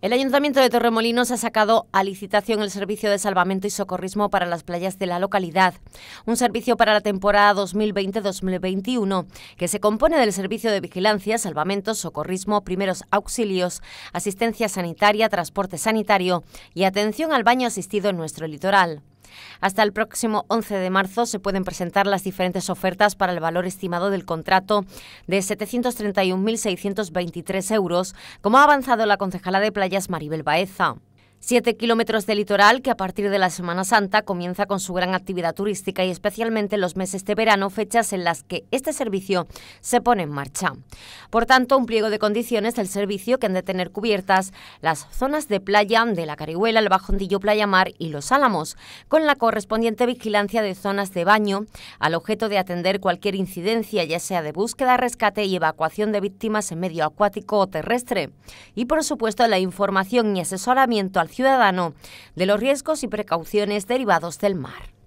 El Ayuntamiento de Torremolinos ha sacado a licitación el servicio de salvamento y socorrismo para las playas de la localidad, un servicio para la temporada 2020-2021 que se compone del servicio de vigilancia, salvamento, socorrismo, primeros auxilios, asistencia sanitaria, transporte sanitario y atención al baño asistido en nuestro litoral. Hasta el próximo 11 de marzo se pueden presentar las diferentes ofertas para el valor estimado del contrato de 731.623 euros, como ha avanzado la concejala de playas Maribel Baeza. Siete kilómetros de litoral que a partir de la Semana Santa comienza con su gran actividad turística y especialmente los meses de verano, fechas en las que este servicio se pone en marcha. Por tanto, un pliego de condiciones del servicio que han de tener cubiertas las zonas de playa de la Carihuela, el Bajondillo, Playa Mar y Los Álamos, con la correspondiente vigilancia de zonas de baño, al objeto de atender cualquier incidencia, ya sea de búsqueda, rescate y evacuación de víctimas en medio acuático o terrestre. Y por supuesto, la información y asesoramiento al ciudadano de los riesgos y precauciones derivados del mar.